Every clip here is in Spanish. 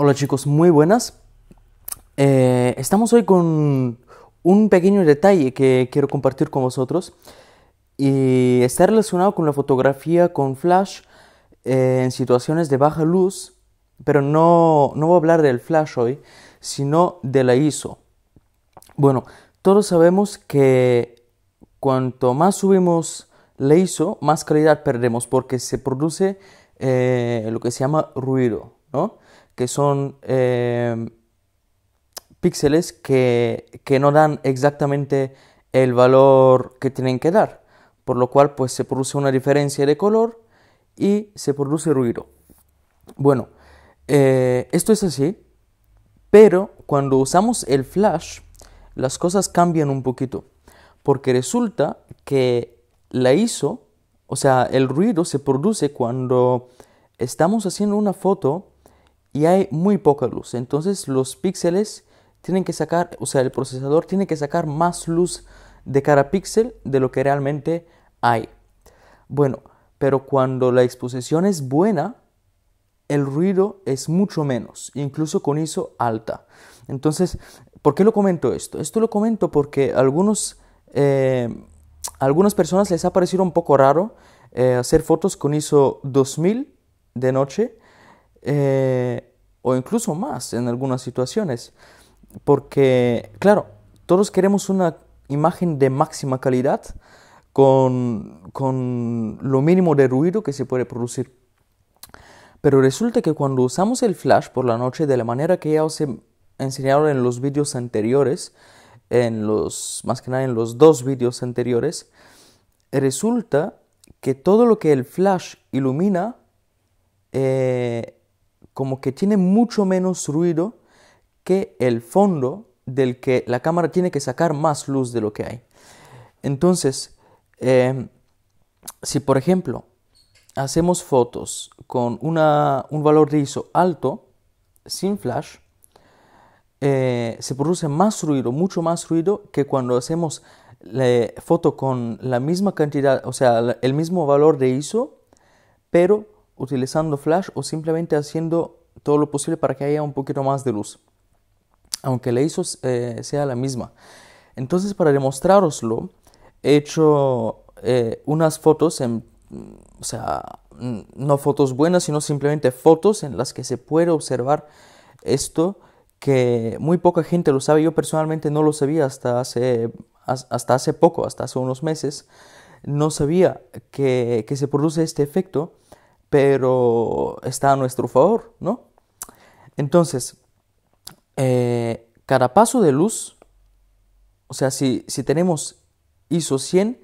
Hola chicos, muy buenas. Eh, estamos hoy con un pequeño detalle que quiero compartir con vosotros y está relacionado con la fotografía con flash eh, en situaciones de baja luz, pero no, voy a hablar del flash hoy, sino de la ISO. Bueno, todos sabemos que cuanto más subimos la ISO, más calidad perdemos porque se produce eh, lo que se llama ruido, ¿no? que son eh, píxeles que, no dan exactamente el valor que tienen que dar, por lo cual pues se produce una diferencia de color y se produce ruido. Bueno, eh, esto es así, pero cuando usamos el flash, las cosas cambian un poquito, porque resulta que la ISO, o sea, el ruido se produce cuando estamos haciendo una foto y hay muy poca luz. Entonces los píxeles tienen que sacar, o sea, el procesador tiene que sacar más luz de cada píxel de lo que realmente hay. Bueno, pero cuando la exposición es buena, el ruido es mucho menos, incluso con ISO alta. Entonces, ¿por qué lo comento esto? Esto lo comento porque algunos, a eh, algunas personas les ha parecido un poco raro eh, hacer fotos con ISO 2000 de noche eh, o incluso más en algunas situaciones. Porque, claro, todos queremos una imagen de máxima calidad con, con lo mínimo de ruido que se puede producir. Pero resulta que cuando usamos el flash por la noche de la manera que ya os he enseñado en los vídeos anteriores, en los, más que nada en los dos vídeos anteriores, resulta que todo lo que el flash ilumina eh, como que tiene mucho menos ruido que el fondo del que la cámara tiene que sacar más luz de lo que hay. Entonces, eh, si por ejemplo hacemos fotos con un valor de ISO alto, sin flash, eh, se produce más ruido, mucho más ruido que cuando hacemos la eh, foto con la misma cantidad, o sea, el mismo valor de ISO, pero utilizando flash o simplemente haciendo todo lo posible para que haya un poquito más de luz, aunque la hizo eh, sea la misma. Entonces, para demostraroslo, he hecho eh, unas fotos, o sea, no fotos buenas, sino simplemente fotos en las que se puede observar esto que muy poca gente lo sabe. Yo personalmente no lo sabía hasta hace, hasta hace poco, hasta hace unos meses. No sabía que se produce este efecto pero está a nuestro favor, ¿no? Entonces, eh, cada paso de luz, o sea, si, tenemos ISO 100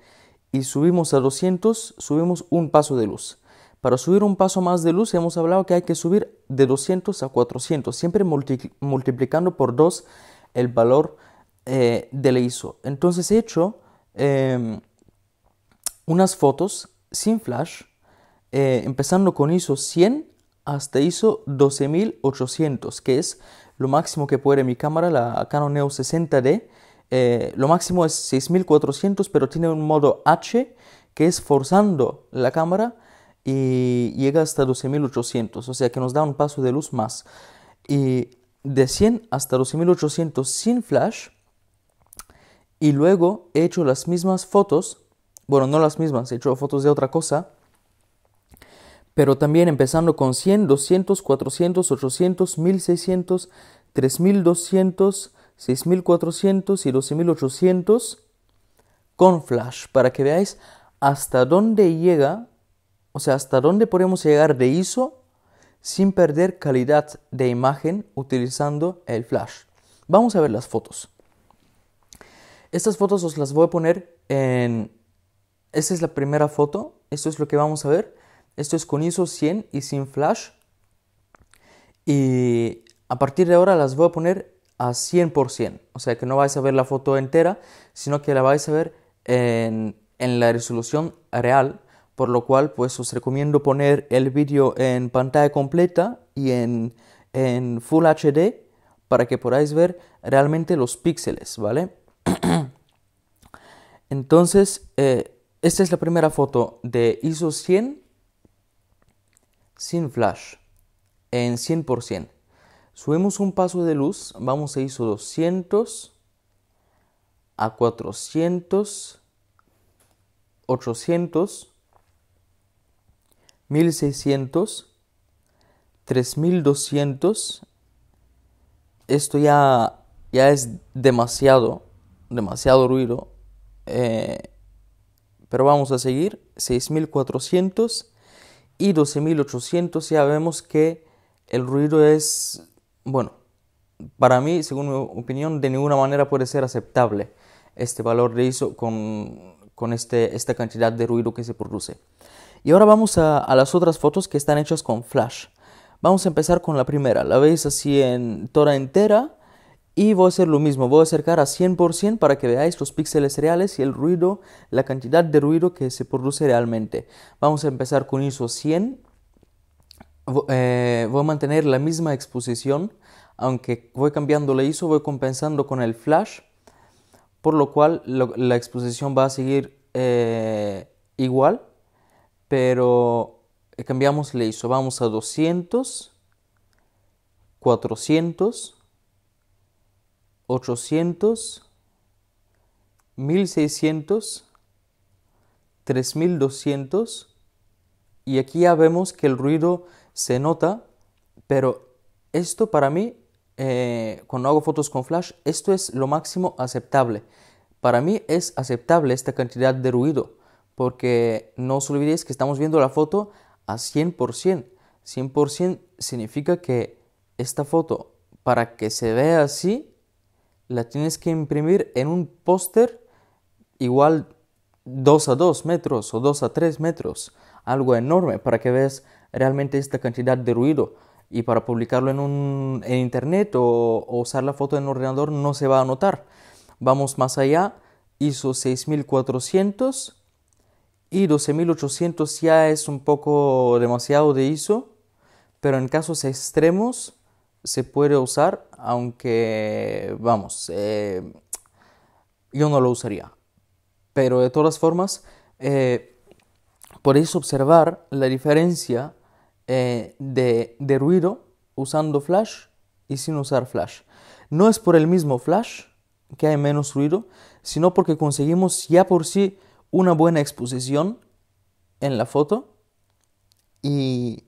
y subimos a 200, subimos un paso de luz. Para subir un paso más de luz hemos hablado que hay que subir de 200 a 400, siempre multiplicando por 2 el valor eh, de del ISO. Entonces he hecho em, unas fotos sin flash, eh, empezando con ISO 100 hasta ISO 12800, que es lo máximo que puede mi cámara, la Canon EOS 60D. Eh, lo máximo es 6400, pero tiene un modo H que es forzando la cámara y llega hasta 12800, o sea que nos da un paso de luz más. Y de 100 hasta 12800 sin flash. Y luego he hecho las mismas fotos, bueno, no las mismas, he hecho fotos de otra cosa pero también empezando con 100, 200, 400, 800, 1600, 3200, 6400 y 12800 con flash para que veáis hasta dónde llega, o sea, hasta dónde podemos llegar de ISO sin perder calidad de imagen utilizando el flash. Vamos a ver las fotos. Estas fotos os las voy a poner en... Esta es la primera foto, esto es lo que vamos a ver. Esto es con ISO 100 y sin flash. Y a partir de ahora las voy a poner a 100%. O sea que no vais a ver la foto entera, sino que la vais a ver en, la resolución real. Por lo cual, pues os recomiendo poner el vídeo en pantalla completa y en, Full HD para que podáis ver realmente los píxeles, ¿vale? Entonces, eh, esta es la primera foto de ISO 100 sin flash, en 100%. Subimos un paso de luz, vamos a ISO 200 a 400, 800, 1600, 3200. Esto ya, ya es demasiado, demasiado ruido. Eh, pero vamos a seguir. 6400 y 12.800 ya vemos que el ruido es, bueno, para mí, según mi opinión, de ninguna manera puede ser aceptable este valor de ISO con, este, esta cantidad de ruido que se produce. Y ahora vamos a, las otras fotos que están hechas con flash. Vamos a empezar con la primera, la veis así en toda entera y voy a hacer lo mismo, voy a acercar a 100% para que veáis los píxeles reales y el ruido, la cantidad de ruido que se produce realmente. Vamos a empezar con ISO 100. Eh, voy a mantener la misma exposición, aunque voy cambiando la ISO, voy compensando con el flash, por lo cual la exposición va a seguir eh, igual, pero cambiamos la ISO, vamos a 200, 400, 800, 1600, 3200 y aquí ya vemos que el ruido se nota, pero esto para mí, eh, cuando hago fotos con flash, esto es lo máximo aceptable. Para mí es aceptable esta cantidad de ruido, porque no os olvidéis que estamos viendo la foto a 100%. 100% significa que esta foto, para que se vea así, la tienes que imprimir en un póster igual 2 a 2 metros o 2 a 3 metros, algo enorme para que veas realmente esta cantidad de ruido. Y para publicarlo en, un, internet o, o usar la foto en un ordenador no se va a notar. Vamos más allá, ISO 6400 y 12800 ya es un poco demasiado de ISO, pero en casos extremos se puede usar, aunque, vamos, eh, yo no lo usaría. Pero de todas formas, eh, podéis observar la diferencia eh, de ruido usando flash y sin usar flash. No es por el mismo flash que hay menos ruido, sino porque conseguimos ya por sí una buena exposición en la foto y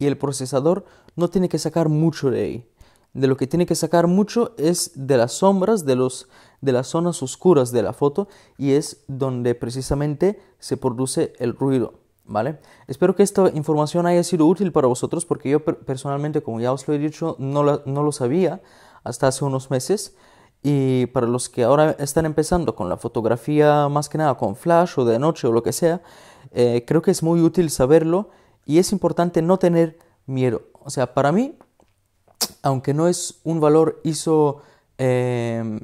y el procesador no tiene que sacar mucho de ahí. De lo que tiene que sacar mucho es de las sombras, de, los, de las zonas oscuras de la foto y es donde precisamente se produce el ruido. ¿Vale? Espero que esta información haya sido útil para vosotros porque yo personalmente, como ya os lo he dicho, no, lo sabía hasta hace unos meses. Y para los que ahora están empezando con la fotografía, más que nada con flash o de noche o lo que sea, eh, creo que es muy útil saberlo y es importante no tener miedo. O sea, para mí, aunque no es un valor ISO, em,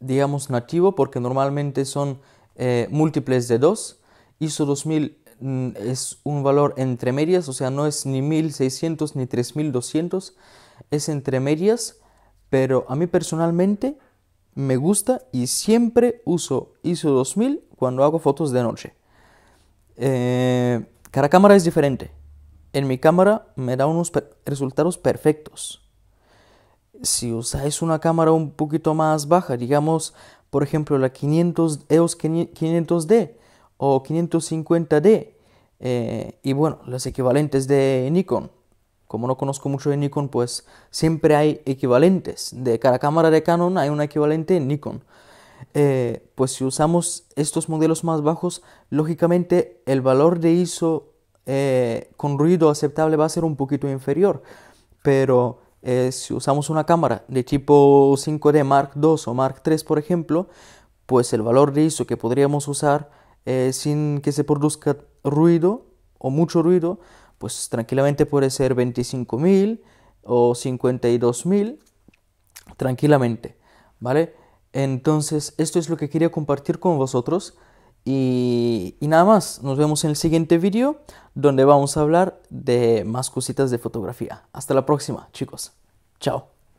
digamos, nativo, porque normalmente son eh, múltiples de 2, ISO 2000 mm, es un valor entre medias, o sea, no es ni 1600 ni 3200, es entre medias, pero a mí personalmente me gusta y siempre uso ISO 2000 cuando hago fotos de noche. Eh, cada cámara es diferente. En mi cámara me da unos resultados perfectos. Si usáis una cámara un poquito más baja, digamos, por ejemplo, la 500 EOS 500D o 550D, eh, y bueno, los equivalentes de Nikon. Como no conozco mucho de Nikon, pues siempre hay equivalentes. De cada cámara de Canon hay un equivalente en Nikon. Eh, pues si usamos estos modelos más bajos, lógicamente el valor de ISO eh, con ruido aceptable va a ser un poquito inferior. Pero eh, si usamos una cámara de tipo 5D Mark II o Mark III, por ejemplo, pues el valor de ISO que podríamos usar sin que se produzca ruido o mucho ruido, pues tranquilamente puede ser 25.000 o 52.000, tranquilamente, ¿vale? Entonces, esto es lo que quería compartir con vosotros. Y, nada más, nos vemos en el siguiente vídeo donde vamos a hablar de más cositas de fotografía. Hasta la próxima, chicos. Chao.